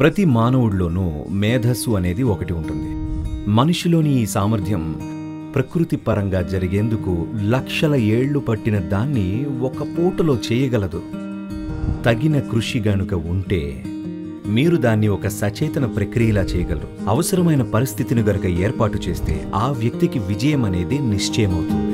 ప్రతి మానవుడిలోనూ మేధస్సు అనేది ఒకటి ఉంటుంది మనిషిలోని ఈ సామర్థ్యం ప్రకృతి పరంగా జరిగేందుకు లక్షల ఏళ్లు పట్టిన దాన్ని ఒక పూటలో చేయగలదు తగిన కృషి గనుక ఉంటే మీరు దాన్ని ఒక సచేతన ప్రక్రియలా చేయగలరు అవసరమైన పరిస్థితిని గనుక ఏర్పాటు చేస్తే ఆ వ్యక్తికి విజయం అనేది నిశ్చయమవుతుంది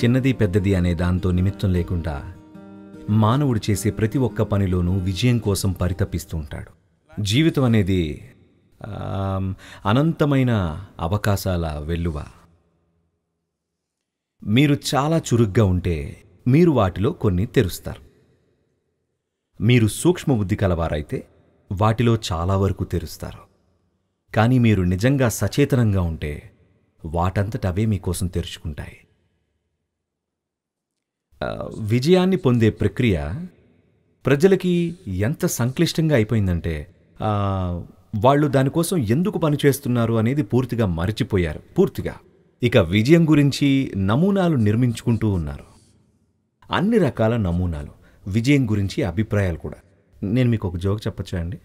చిన్నది పెద్దది అనే దాంతో నిమిత్తం లేకుండా మానవుడు చేసే ప్రతి ఒక్క పనిలోనూ విజయం కోసం పరితపిస్తూ ఉంటాడు జీవితం అనేది అనంతమైన అవకాశాల వెల్లువ మీరు చాలా చురుగ్గా ఉంటే మీరు వాటిలో కొన్ని తెరుస్తారు మీరు సూక్ష్మ బుద్ధి కలవారైతే వాటిలో చాలా వరకు తెరుస్తారు కానీ మీరు నిజంగా సచేతనంగా ఉంటే వాటంతట అవే మీకోసం తెరుచుకుంటాయి విజయాన్ని పొందే ప్రక్రియ ప్రజలకి ఎంత సంక్లిష్టంగా అయిపోయిందంటే వాళ్ళు దానికోసం ఎందుకు పనిచేస్తున్నారు అనేది పూర్తిగా మరిచిపోయారు పూర్తిగా ఇక విజయం గురించి నమూనాలు నిర్మించుకుంటూ ఉన్నారు అన్ని రకాల నమూనాలు విజయం గురించి అభిప్రాయాలు కూడా నేను మీకు ఒక జోక్ చెప్పచ్చా అండి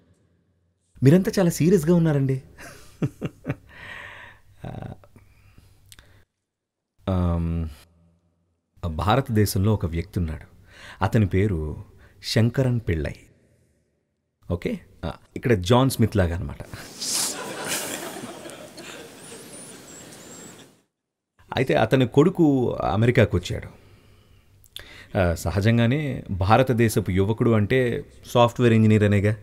మీరంతా చాలా సీరియస్గా ఉన్నారండి భారతదేశంలో ఒక వ్యక్తి ఉన్నాడు అతని పేరు శంకరన్ పిళ్ళై ఓకే ఇక్కడ జాన్ స్మిత్ లాగా అనమాట అయితే అతని కొడుకు అమెరికాకు వచ్చాడు సహజంగానే భారతదేశపు యువకుడు అంటే సాఫ్ట్వేర్ ఇంజనీర్ అనేగా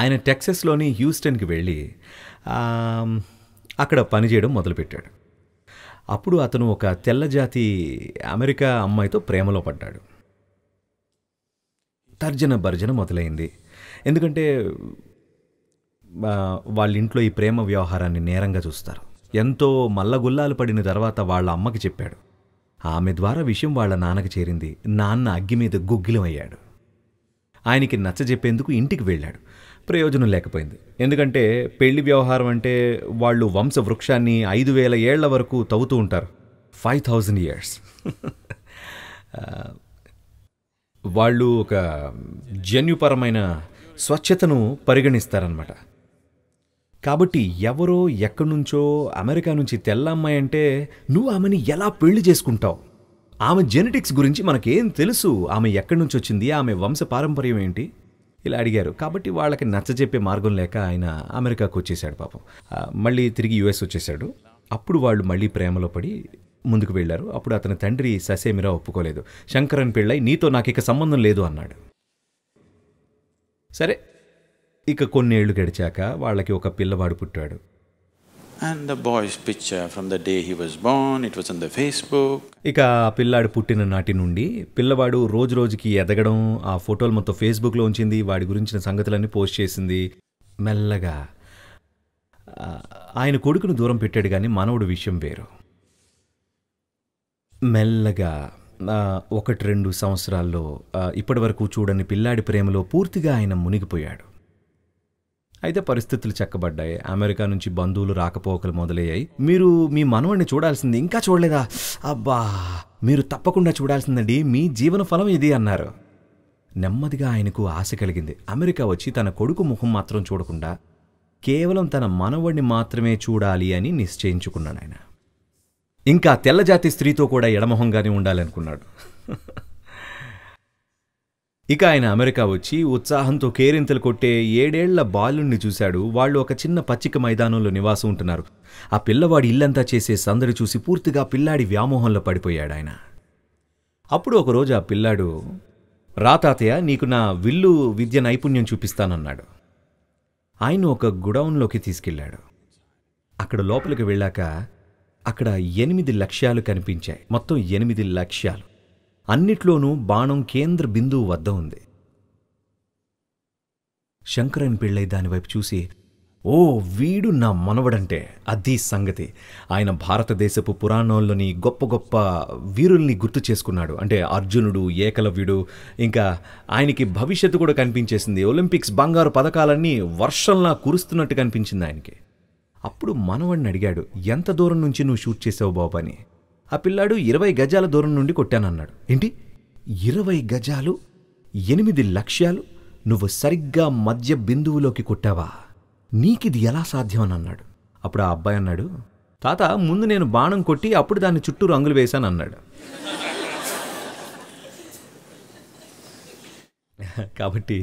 ఆయన టెక్సస్లోని హ్యూస్టన్కి వెళ్ళి అక్కడ పనిచేయడం మొదలుపెట్టాడు అప్పుడు అతను ఒక తెల్లజాతి అమెరికా అమ్మాయితో ప్రేమలో పడ్డాడు తర్జన భర్జన మొదలైంది ఎందుకంటే వాళ్ళ ఇంట్లో ఈ ప్రేమ వ్యవహారాన్ని నేరంగా చూస్తారు ఎంతో మల్లగుల్లాలు పడిన తర్వాత వాళ్ళ అమ్మకి చెప్పాడు ఆమె ద్వారా విషయం వాళ్ళ నాన్నకి చేరింది నాన్న అగ్గి మీద గుగ్గిలం అయ్యాడు ఆయనకి నచ్చజెప్పేందుకు ఇంటికి వెళ్ళాడు ప్రయోజనం లేకపోయింది ఎందుకంటే పెళ్లి వ్యవహారం అంటే వాళ్ళు వంశవృక్షాన్ని ఐదు వేల ఏళ్ల వరకు తవ్వుతూ ఉంటారు ఫైవ్ థౌజండ్ ఇయర్స్ వాళ్ళు ఒక జన్యుపరమైన స్వచ్ఛతను పరిగణిస్తారనమాట కాబట్టి ఎవరో ఎక్కడి నుంచో అమెరికా నుంచి తెల్లమ్మాయి అంటే నువ్వు ఆమెని ఎలా పెళ్లి చేసుకుంటావు ఆమె జెనెటిక్స్ గురించి మనకేం తెలుసు ఆమె ఎక్కడి నుంచి వచ్చింది ఆమె వంశ పారంపర్యం ఏంటి ఇలా అడిగారు కాబట్టి వాళ్ళకి నచ్చజెప్పే మార్గం లేక ఆయన అమెరికాకు వచ్చేసాడు పాపం మళ్ళీ తిరిగి యుఎస్ వచ్చేసాడు అప్పుడు వాళ్ళు మళ్ళీ ప్రేమలో పడి ముందుకు వెళ్ళారు అప్పుడు అతని తండ్రి ససేమిరా ఒప్పుకోలేదు శంకరన్ పెళ్ళై నీతో నాకు ఇక సంబంధం లేదు అన్నాడు సరే ఇక కొన్నేళ్లు గడిచాక వాళ్ళకి ఒక పిల్లవాడు పుట్టాడు and the boy's picture from the day he was born it was on the Facebook ఇక పిల్లాడు పుట్టిన నాటి నుండి పిల్లవాడు రోజు రోజుకి ఎదగడం ఆ ఫోటోలు మొత్తం ఫేస్బుక్లో ఉంచింది వాడి గురించిన సంగతులన్నీ పోస్ట్ చేసింది మెల్లగా ఆయన కొడుకును దూరం పెట్టాడు కానీ మనవుడు విషయం వేరు మెల్లగా ఒకటి రెండు సంవత్సరాల్లో ఇప్పటివరకు చూడని పిల్లాడి ప్రేమలో పూర్తిగా ఆయన మునిగిపోయాడు అయితే పరిస్థితులు చక్కబడ్డాయి అమెరికా నుంచి బంధువులు రాకపోకలు మొదలయ్యాయి మీరు మీ మనవడిని చూడాల్సింది ఇంకా చూడలేదా అబ్బా మీరు తప్పకుండా చూడాల్సిందండి మీ జీవన ఫలం ఇది అన్నారు నెమ్మదిగా ఆయనకు ఆశ కలిగింది అమెరికా వచ్చి తన కొడుకు ముఖం మాత్రం చూడకుండా కేవలం తన మనవడిని మాత్రమే చూడాలి అని నిశ్చయించుకున్నాడు ఆయన ఇంకా తెల్లజాతి స్త్రీతో కూడా ఎడమొహంగానే ఉండాలనుకున్నాడు ఇక ఆయన అమెరికా వచ్చి ఉత్సాహంతో కేరింతలు కొట్టే ఏడేళ్ల బాలుణ్ణి చూశాడు వాళ్ళు ఒక చిన్న పచ్చిక మైదానంలో నివాసం ఉంటున్నారు ఆ పిల్లవాడి ఇల్లంతా చేసే సందడి చూసి పూర్తిగా పిల్లాడి వ్యామోహంలో పడిపోయాడు ఆయన అప్పుడు ఒకరోజు ఆ పిల్లాడు రాతాతయ్య నీకు నా విల్లు విద్య నైపుణ్యం చూపిస్తానన్నాడు ఆయన ఒక గుడౌన్లోకి తీసుకెళ్లాడు అక్కడ లోపలికి వెళ్ళాక అక్కడ ఎనిమిది లక్ష్యాలు కనిపించాయి మొత్తం ఎనిమిది లక్ష్యాలు అన్నిట్లోనూ బాణం కేంద్ర బిందువు వద్ద ఉంది శంకరన్ పెళ్ళై దానివైపు చూసి ఓ వీడు నా మనవడంటే అది సంగతి ఆయన భారతదేశపు పురాణాల్లోని గొప్ప గొప్ప వీరుల్ని గుర్తు చేసుకున్నాడు అంటే అర్జునుడు ఏకలవ్యుడు ఇంకా ఆయనకి భవిష్యత్తు కూడా కనిపించేసింది ఒలింపిక్స్ బంగారు పథకాలన్నీ వర్షంలా కురుస్తున్నట్టు కనిపించింది ఆయనకి అప్పుడు మనవడిని అడిగాడు ఎంత దూరం నుంచి నువ్వు షూట్ చేసావు బాబు అని ఆ పిల్లాడు ఇరవై గజాల దూరం నుండి కొట్టానన్నాడు ఏంటి ఇరవై గజాలు ఎనిమిది లక్ష్యాలు నువ్వు సరిగ్గా మధ్య బిందువులోకి కొట్టావా నీకిది ఎలా అని అన్నాడు అప్పుడు ఆ అబ్బాయి అన్నాడు తాత ముందు నేను బాణం కొట్టి అప్పుడు దాన్ని చుట్టూ రంగులు వేశాను అన్నాడు కాబట్టి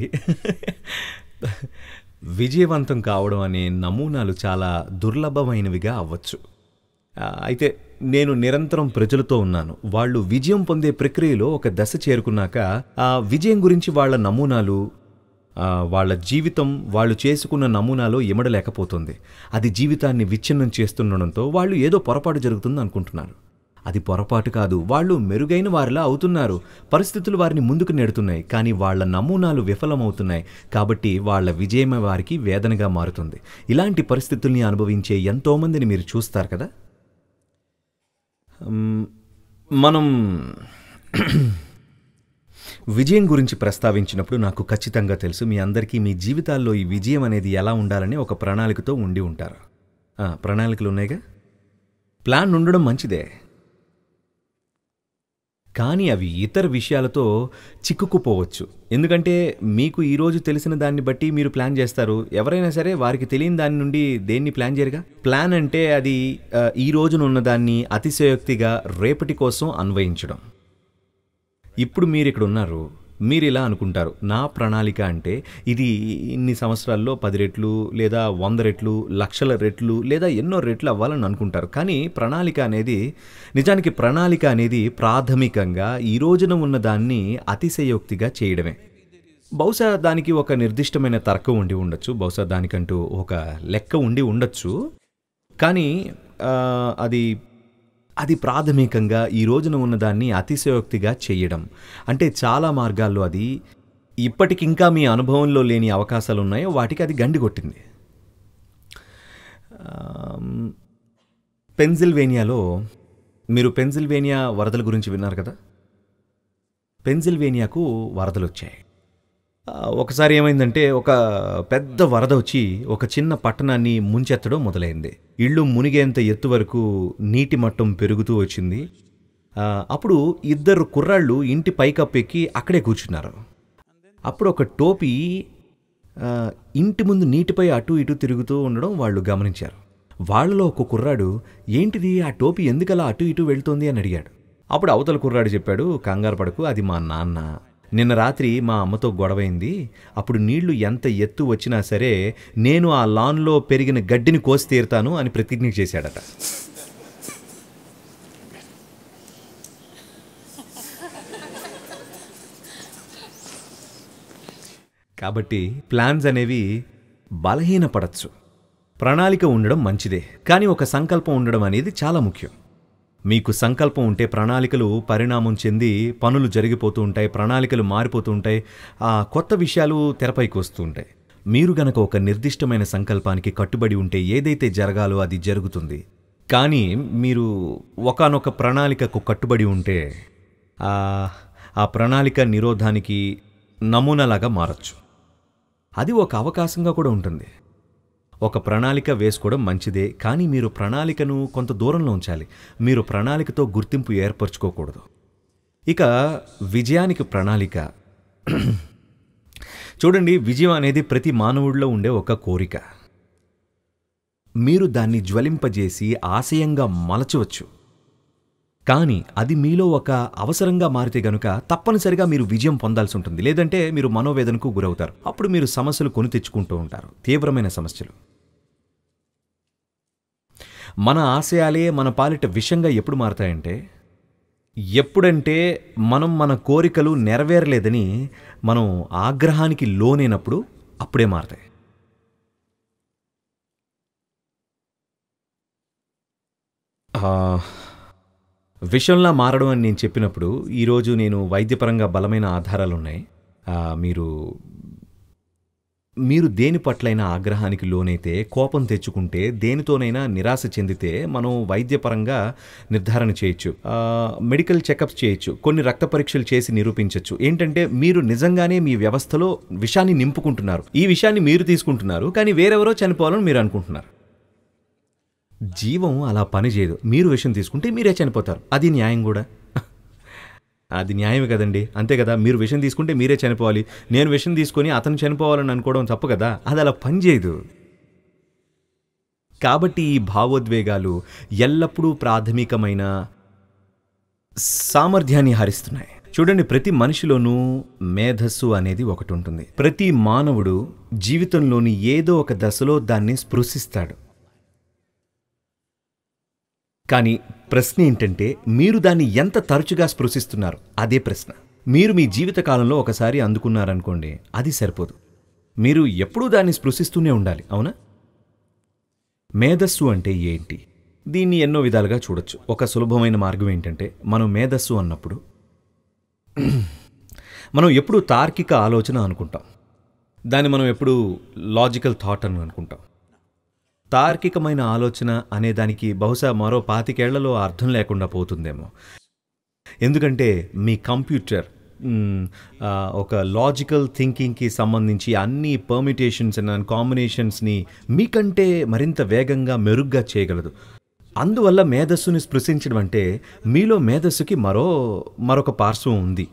విజయవంతం కావడం అనే నమూనాలు చాలా దుర్లభమైనవిగా అవ్వచ్చు అయితే నేను నిరంతరం ప్రజలతో ఉన్నాను వాళ్ళు విజయం పొందే ప్రక్రియలో ఒక దశ చేరుకున్నాక ఆ విజయం గురించి వాళ్ళ నమూనాలు వాళ్ళ జీవితం వాళ్ళు చేసుకున్న నమూనాలో ఇమడలేకపోతుంది అది జీవితాన్ని విచ్ఛిన్నం చేస్తుండడంతో వాళ్ళు ఏదో పొరపాటు జరుగుతుంది అనుకుంటున్నారు అది పొరపాటు కాదు వాళ్ళు మెరుగైన వారిలా అవుతున్నారు పరిస్థితులు వారిని ముందుకు నెడుతున్నాయి కానీ వాళ్ళ నమూనాలు విఫలమవుతున్నాయి కాబట్టి వాళ్ళ విజయమే వారికి వేదనగా మారుతుంది ఇలాంటి పరిస్థితుల్ని అనుభవించే ఎంతోమందిని మీరు చూస్తారు కదా మనం విజయం గురించి ప్రస్తావించినప్పుడు నాకు ఖచ్చితంగా తెలుసు మీ అందరికీ మీ జీవితాల్లో ఈ విజయం అనేది ఎలా ఉండాలని ఒక ప్రణాళికతో ఉండి ఉంటారు ప్రణాళికలు ఉన్నాయిగా ప్లాన్ ఉండడం మంచిదే కానీ అవి ఇతర విషయాలతో చిక్కుకుపోవచ్చు ఎందుకంటే మీకు ఈరోజు తెలిసిన దాన్ని బట్టి మీరు ప్లాన్ చేస్తారు ఎవరైనా సరే వారికి తెలియని దాని నుండి దేన్ని ప్లాన్ చేయరుగా ప్లాన్ అంటే అది ఈ రోజునున్న దాన్ని అతిశయోక్తిగా రేపటి కోసం అన్వయించడం ఇప్పుడు మీరు ఇక్కడ ఉన్నారు మీరు ఇలా అనుకుంటారు నా ప్రణాళిక అంటే ఇది ఇన్ని సంవత్సరాల్లో పది రెట్లు లేదా వంద రెట్లు లక్షల రెట్లు లేదా ఎన్నో రెట్లు అవ్వాలని అనుకుంటారు కానీ ప్రణాళిక అనేది నిజానికి ప్రణాళిక అనేది ప్రాథమికంగా ఈ రోజున ఉన్న దాన్ని అతిశయోక్తిగా చేయడమే బహుశా దానికి ఒక నిర్దిష్టమైన తర్కం ఉండి ఉండొచ్చు బహుశా దానికంటూ ఒక లెక్క ఉండి ఉండొచ్చు కానీ అది అది ప్రాథమికంగా ఈ రోజున ఉన్నదాన్ని అతిశయోక్తిగా చేయడం అంటే చాలా మార్గాల్లో అది ఇప్పటికింకా మీ అనుభవంలో లేని అవకాశాలు ఉన్నాయో వాటికి అది గండి కొట్టింది పెన్సిల్వేనియాలో మీరు పెన్సిల్వేనియా వరదల గురించి విన్నారు కదా పెన్సిల్వేనియాకు వరదలు వచ్చాయి ఒకసారి ఏమైందంటే ఒక పెద్ద వరద వచ్చి ఒక చిన్న పట్టణాన్ని ముంచెత్తడం మొదలైంది ఇళ్ళు మునిగేంత ఎత్తు వరకు నీటి మట్టం పెరుగుతూ వచ్చింది అప్పుడు ఇద్దరు కుర్రాళ్ళు ఇంటి పైకప్పెక్కి అక్కడే కూర్చున్నారు అప్పుడు ఒక టోపీ ఇంటి ముందు నీటిపై అటు ఇటు తిరుగుతూ ఉండడం వాళ్ళు గమనించారు వాళ్ళలో ఒక కుర్రాడు ఏంటిది ఆ టోపీ ఎందుకలా అటు ఇటు వెళ్తోంది అని అడిగాడు అప్పుడు అవతల కుర్రాడు చెప్పాడు కంగారు పడకు అది మా నాన్న నిన్న రాత్రి మా అమ్మతో గొడవైంది అప్పుడు నీళ్లు ఎంత ఎత్తు వచ్చినా సరే నేను ఆ లాన్లో పెరిగిన గడ్డిని కోసి తీరుతాను అని ప్రతిజ్ఞ చేశాడట కాబట్టి ప్లాన్స్ అనేవి బలహీనపడచ్చు ప్రణాళిక ఉండడం మంచిదే కానీ ఒక సంకల్పం ఉండడం అనేది చాలా ముఖ్యం మీకు సంకల్పం ఉంటే ప్రణాళికలు పరిణామం చెంది పనులు జరిగిపోతూ ఉంటాయి ప్రణాళికలు మారిపోతూ ఉంటాయి ఆ కొత్త విషయాలు తెరపైకి వస్తూ ఉంటాయి మీరు గనక ఒక నిర్దిష్టమైన సంకల్పానికి కట్టుబడి ఉంటే ఏదైతే జరగాలో అది జరుగుతుంది కానీ మీరు ఒకనొక ప్రణాళికకు కట్టుబడి ఉంటే ఆ ప్రణాళిక నిరోధానికి నమూనాలాగా మారచ్చు అది ఒక అవకాశంగా కూడా ఉంటుంది ఒక ప్రణాళిక వేసుకోవడం మంచిదే కానీ మీరు ప్రణాళికను కొంత దూరంలో ఉంచాలి మీరు ప్రణాళికతో గుర్తింపు ఏర్పరచుకోకూడదు ఇక విజయానికి ప్రణాళిక చూడండి విజయం అనేది ప్రతి మానవుడిలో ఉండే ఒక కోరిక మీరు దాన్ని జ్వలింపజేసి ఆశయంగా మలచవచ్చు కానీ అది మీలో ఒక అవసరంగా మారితే గనుక తప్పనిసరిగా మీరు విజయం పొందాల్సి ఉంటుంది లేదంటే మీరు మనోవేదనకు గురవుతారు అప్పుడు మీరు సమస్యలు కొని తెచ్చుకుంటూ ఉంటారు తీవ్రమైన సమస్యలు మన ఆశయాలే మన పాలిట విషంగా ఎప్పుడు మారతాయంటే ఎప్పుడంటే మనం మన కోరికలు నెరవేరలేదని మనం ఆగ్రహానికి లోనైనప్పుడు అప్పుడే మారతాయి విషయంలా మారడం అని నేను చెప్పినప్పుడు ఈరోజు నేను వైద్యపరంగా బలమైన ఆధారాలు ఉన్నాయి మీరు మీరు దేని పట్లైనా ఆగ్రహానికి లోనైతే కోపం తెచ్చుకుంటే దేనితోనైనా నిరాశ చెందితే మనం వైద్యపరంగా నిర్ధారణ చేయొచ్చు మెడికల్ చెకప్స్ చేయొచ్చు కొన్ని రక్త పరీక్షలు చేసి నిరూపించవచ్చు ఏంటంటే మీరు నిజంగానే మీ వ్యవస్థలో విషాన్ని నింపుకుంటున్నారు ఈ విషయాన్ని మీరు తీసుకుంటున్నారు కానీ వేరెవరో చనిపోవాలని మీరు అనుకుంటున్నారు జీవం అలా పనిచేయదు మీరు విషయం తీసుకుంటే మీరే చనిపోతారు అది న్యాయం కూడా అది న్యాయమే కదండి అంతే కదా మీరు విషయం తీసుకుంటే మీరే చనిపోవాలి నేను విషయం తీసుకొని అతను చనిపోవాలని అనుకోవడం తప్పు కదా అది అలా పనిచేయదు కాబట్టి ఈ భావోద్వేగాలు ఎల్లప్పుడూ ప్రాథమికమైన సామర్థ్యాన్ని హరిస్తున్నాయి చూడండి ప్రతి మనిషిలోనూ మేధస్సు అనేది ఒకటి ఉంటుంది ప్రతి మానవుడు జీవితంలోని ఏదో ఒక దశలో దాన్ని స్పృశిస్తాడు కానీ ప్రశ్న ఏంటంటే మీరు దాన్ని ఎంత తరచుగా స్పృశిస్తున్నారు అదే ప్రశ్న మీరు మీ జీవితకాలంలో ఒకసారి అందుకున్నారనుకోండి అది సరిపోదు మీరు ఎప్పుడూ దాన్ని స్పృశిస్తూనే ఉండాలి అవునా మేధస్సు అంటే ఏంటి దీన్ని ఎన్నో విధాలుగా చూడొచ్చు ఒక సులభమైన మార్గం ఏంటంటే మనం మేధస్సు అన్నప్పుడు మనం ఎప్పుడు తార్కిక ఆలోచన అనుకుంటాం దాన్ని మనం ఎప్పుడు లాజికల్ థాట్ అని అనుకుంటాం తార్కికమైన ఆలోచన అనేదానికి బహుశా మరో పాతికేళ్లలో అర్థం లేకుండా పోతుందేమో ఎందుకంటే మీ కంప్యూటర్ ఒక లాజికల్ థింకింగ్కి సంబంధించి అన్ని పర్మిటేషన్స్ అండ్ కాంబినేషన్స్ని మీకంటే మరింత వేగంగా మెరుగ్గా చేయగలదు అందువల్ల మేధస్సుని స్పృశించడం అంటే మీలో మేధస్సుకి మరో మరొక పార్శ్వం ఉంది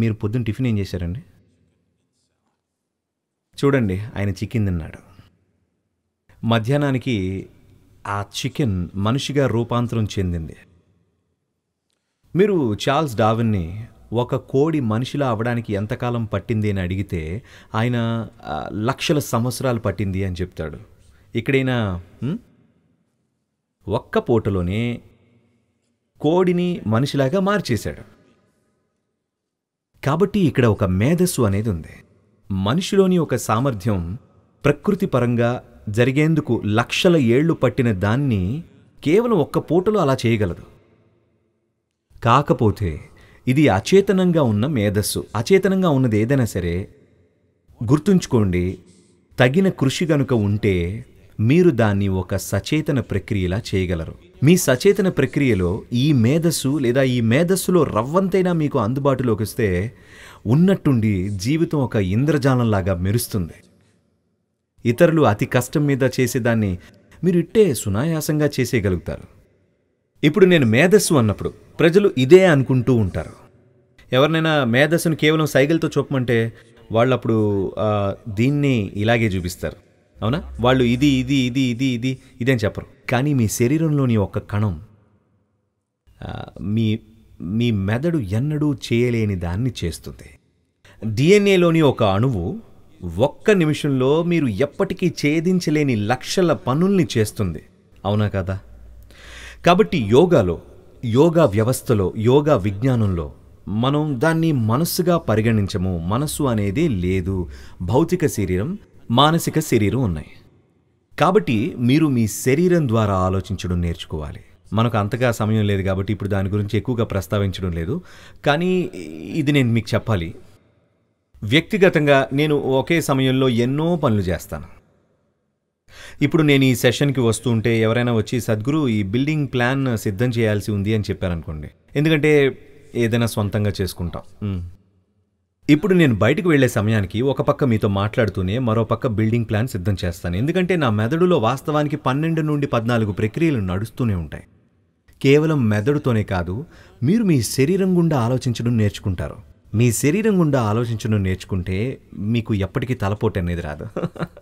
మీరు పొద్దున్న టిఫిన్ ఏం చేశారండి చూడండి ఆయన చికెన్ తిన్నాడు మధ్యాహ్నానికి ఆ చికెన్ మనిషిగా రూపాంతరం చెందింది మీరు చార్ల్స్ డావిన్ని ఒక కోడి మనిషిలా అవడానికి ఎంతకాలం పట్టింది అని అడిగితే ఆయన లక్షల సంవత్సరాలు పట్టింది అని చెప్తాడు ఇక్కడైనా ఒక్క పూటలోనే కోడిని మనిషిలాగా మార్చేశాడు కాబట్టి ఇక్కడ ఒక మేధస్సు అనేది ఉంది మనిషిలోని ఒక సామర్థ్యం ప్రకృతిపరంగా జరిగేందుకు లక్షల ఏళ్లు పట్టిన దాన్ని కేవలం ఒక్క పూటలో అలా చేయగలదు కాకపోతే ఇది అచేతనంగా ఉన్న మేధస్సు అచేతనంగా ఉన్నది ఏదైనా సరే గుర్తుంచుకోండి తగిన కృషి గనుక ఉంటే మీరు దాన్ని ఒక సచేతన ప్రక్రియలా చేయగలరు మీ సచేతన ప్రక్రియలో ఈ మేధస్సు లేదా ఈ మేధస్సులో రవ్వంతైనా మీకు అందుబాటులోకి వస్తే ఉన్నట్టుండి జీవితం ఒక ఇంద్రజాలంలాగా మెరుస్తుంది ఇతరులు అతి కష్టం మీద చేసేదాన్ని మీరు ఇట్టే సునాయాసంగా చేసేయగలుగుతారు ఇప్పుడు నేను మేధస్సు అన్నప్పుడు ప్రజలు ఇదే అనుకుంటూ ఉంటారు ఎవరినైనా మేధస్సును కేవలం సైకిల్తో చూపమంటే వాళ్ళు అప్పుడు దీన్ని ఇలాగే చూపిస్తారు అవునా వాళ్ళు ఇది ఇది ఇది ఇది ఇది అని చెప్పరు కానీ మీ శరీరంలోని ఒక కణం మీ మీ మెదడు ఎన్నడూ చేయలేని దాన్ని చేస్తుంది డిఎన్ఏలోని ఒక అణువు ఒక్క నిమిషంలో మీరు ఎప్పటికీ ఛేదించలేని లక్షల పనుల్ని చేస్తుంది అవునా కదా కాబట్టి యోగాలో యోగా వ్యవస్థలో యోగా విజ్ఞానంలో మనం దాన్ని మనస్సుగా పరిగణించము మనస్సు అనేది లేదు భౌతిక శరీరం మానసిక శరీరం ఉన్నాయి కాబట్టి మీరు మీ శరీరం ద్వారా ఆలోచించడం నేర్చుకోవాలి మనకు అంతగా సమయం లేదు కాబట్టి ఇప్పుడు దాని గురించి ఎక్కువగా ప్రస్తావించడం లేదు కానీ ఇది నేను మీకు చెప్పాలి వ్యక్తిగతంగా నేను ఒకే సమయంలో ఎన్నో పనులు చేస్తాను ఇప్పుడు నేను ఈ సెషన్కి వస్తుంటే ఎవరైనా వచ్చి సద్గురు ఈ బిల్డింగ్ ప్లాన్ సిద్ధం చేయాల్సి ఉంది అని చెప్పారనుకోండి ఎందుకంటే ఏదైనా సొంతంగా చేసుకుంటాం ఇప్పుడు నేను బయటకు వెళ్లే సమయానికి ఒక పక్క మీతో మాట్లాడుతూనే మరో పక్క బిల్డింగ్ ప్లాన్ సిద్ధం చేస్తాను ఎందుకంటే నా మెదడులో వాస్తవానికి పన్నెండు నుండి పద్నాలుగు ప్రక్రియలు నడుస్తూనే ఉంటాయి కేవలం మెదడుతోనే కాదు మీరు మీ శరీరం గుండా ఆలోచించడం నేర్చుకుంటారు మీ శరీరం గుండా ఆలోచించడం నేర్చుకుంటే మీకు ఎప్పటికీ తలపోటు అనేది రాదు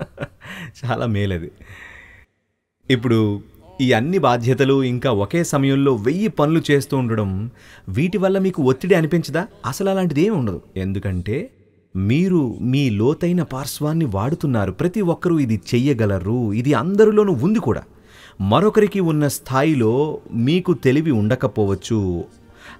చాలా మేలది ఇప్పుడు ఈ అన్ని బాధ్యతలు ఇంకా ఒకే సమయంలో వెయ్యి పనులు చేస్తూ ఉండడం వీటి వల్ల మీకు ఒత్తిడి అనిపించదా అసలు అలాంటిది ఏమి ఉండదు ఎందుకంటే మీరు మీ లోతైన పార్శ్వాన్ని వాడుతున్నారు ప్రతి ఒక్కరూ ఇది చెయ్యగలరు ఇది అందరిలోనూ ఉంది కూడా మరొకరికి ఉన్న స్థాయిలో మీకు తెలివి ఉండకపోవచ్చు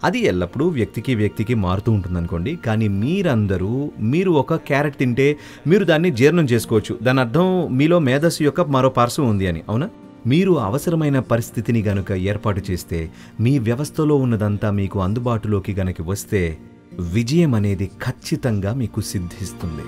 అది ఎల్లప్పుడూ వ్యక్తికి వ్యక్తికి మారుతూ ఉంటుందనుకోండి కానీ మీరందరూ మీరు ఒక క్యారెట్ తింటే మీరు దాన్ని జీర్ణం చేసుకోవచ్చు దాని అర్థం మీలో మేధస్సు యొక్క మరో పార్శ్వం ఉంది అని అవునా మీరు అవసరమైన పరిస్థితిని గనుక ఏర్పాటు చేస్తే మీ వ్యవస్థలో ఉన్నదంతా మీకు అందుబాటులోకి గనక వస్తే విజయం అనేది ఖచ్చితంగా మీకు సిద్ధిస్తుంది